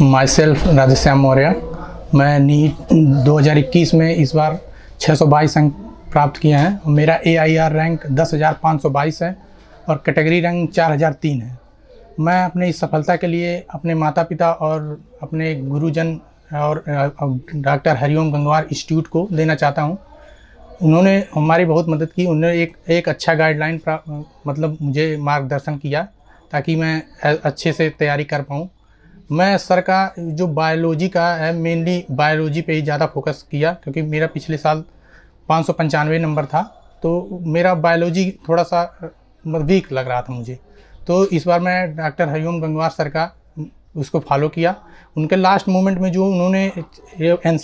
my self Radheshyam Maurya मैं NEET 2021 में इस बार 622 अंक प्राप्त किए हैं ए मेरा आर रैंक 10,522 है और कैटेगरी रैंक 4,003 है मैं अपनी इस सफलता के लिए अपने माता पिता और अपने गुरुजन और डॉक्टर हरिओम गंगवार इंस्टीट्यूट को देना चाहता हूँ उन्होंने हमारी बहुत मदद की उन्होंने एक एक अच्छा गाइडलाइन मतलब मुझे मार्गदर्शन किया ताकि मैं अच्छे से तैयारी कर पाऊँ मैं सर का जो बायोलॉजी का है मेनली बायोलॉजी पे ही ज़्यादा फोकस किया क्योंकि मेरा पिछले साल पाँच सौ पंचानवे नंबर था तो मेरा बायोलॉजी थोड़ा सा वीक लग रहा था मुझे तो इस बार मैं डॉक्टर हरिओम गंगवार सर का उसको फॉलो किया उनके लास्ट मोमेंट में जो उन्होंने एन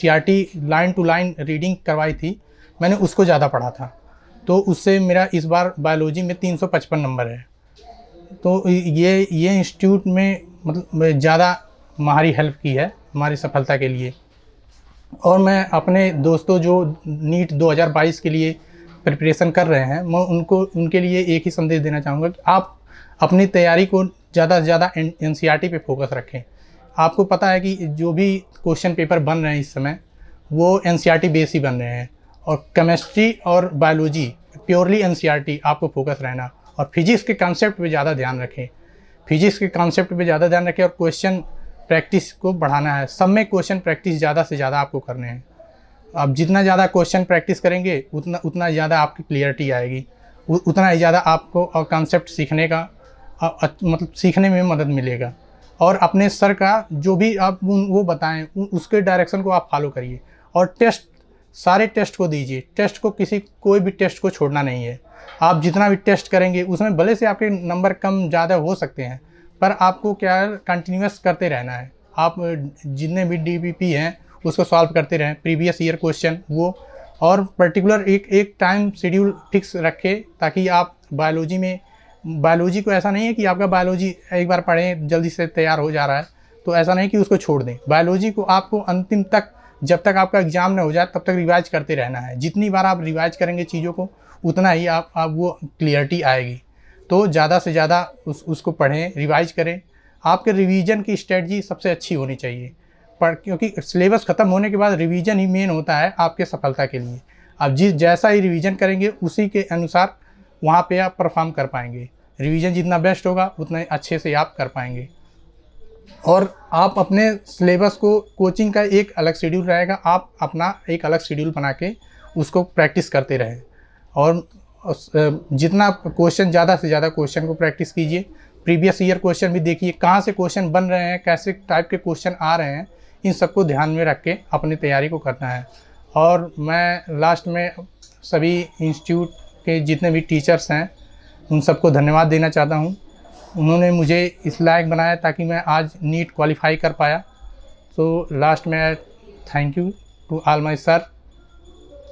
लाइन टू लाइन रीडिंग करवाई थी मैंने उसको ज़्यादा पढ़ा था तो उससे मेरा इस बार बायोलॉजी में 355 नंबर है तो ये ये इंस्टीट्यूट में मतलब ज़्यादा हमारी हेल्प की है हमारी सफलता के लिए और मैं अपने दोस्तों जो नीट 2022 के लिए प्रिपरेशन कर रहे हैं मैं उनको उनके लिए एक ही संदेश देना चाहूँगा कि आप अपनी तैयारी को ज़्यादा से ज़्यादा एन सी e पे फोकस रखें आपको पता है कि जो भी क्वेश्चन पेपर बन रहे हैं इस समय वो एन सी बेस ही बन रहे हैं और केमिस्ट्री और बायोलॉजी प्योरली एन आपको फोकस रहना और फिजिक्स के कॉन्सेप्ट पे ज़्यादा ध्यान रखें फिजिक्स के कॉन्सेप्ट पे ज़्यादा ध्यान रखें और क्वेश्चन प्रैक्टिस को बढ़ाना है सब में क्वेश्चन प्रैक्टिस ज़्यादा से ज़्यादा आपको करने हैं आप जितना ज़्यादा क्वेश्चन प्रैक्टिस करेंगे उतना उतना ज़्यादा आपकी क्लियरिटी आएगी उतना ही ज़्यादा आपको और कॉन्सेप्ट सीखने का मतलब सीखने में मदद मिलेगा और अपने सर का जो भी आप वो बताएं उसके डायरेक्शन को आप फॉलो करिए और टेस्ट सारे टेस्ट को दीजिए टेस्ट को किसी कोई भी टेस्ट को छोड़ना नहीं है आप जितना भी टेस्ट करेंगे उसमें भले से आपके नंबर कम ज़्यादा हो सकते हैं पर आपको क्या कंटिन्यूस करते रहना है आप जितने भी डी हैं उसको सॉल्व करते रहें प्रीवियस ईयर क्वेश्चन वो और पर्टिकुलर एक एक टाइम शेड्यूल फिक्स रखें ताकि आप बायोलॉजी में बायोलॉजी को ऐसा नहीं है कि आपका बायोलॉजी एक बार पढ़ें जल्दी से तैयार हो जा रहा है तो ऐसा नहीं कि उसको छोड़ दें बायोलॉजी को आपको अंतिम तक जब तक आपका एग्ज़ाम ना हो जाए तब तक रिवाइज करते रहना है जितनी बार आप रिवाइज करेंगे चीज़ों को उतना ही आप आप वो क्लियरिटी आएगी तो ज़्यादा से ज़्यादा उस उसको पढ़ें रिवाइज करें आपके रिवीजन की स्ट्रेटजी सबसे अच्छी होनी चाहिए पर क्योंकि सिलेबस ख़त्म होने के बाद रिवीजन ही मेन होता है आपके सफलता के लिए आप जिस जैसा ही रिवीजन करेंगे उसी के अनुसार वहाँ पे आप परफॉर्म कर पाएंगे रिवीजन जितना बेस्ट होगा उतना अच्छे से आप कर पाएंगे और आप अपने सिलेबस को कोचिंग का एक अलग शेड्यूल रहेगा आप अपना एक अलग शेड्यूल बना के उसको प्रैक्टिस करते रहें और जितना क्वेश्चन ज़्यादा से ज़्यादा क्वेश्चन को प्रैक्टिस कीजिए प्रीवियस ईयर क्वेश्चन भी देखिए कहाँ से क्वेश्चन बन रहे हैं कैसे टाइप के क्वेश्चन आ रहे हैं इन सबको ध्यान में रख के अपनी तैयारी को करना है और मैं लास्ट में सभी इंस्टीट्यूट के जितने भी टीचर्स हैं उन सबको धन्यवाद देना चाहता हूँ उन्होंने मुझे इस लायक बनाया ताकि मैं आज नीट क्वालिफाई कर पाया सो लास्ट में thank you to all my sir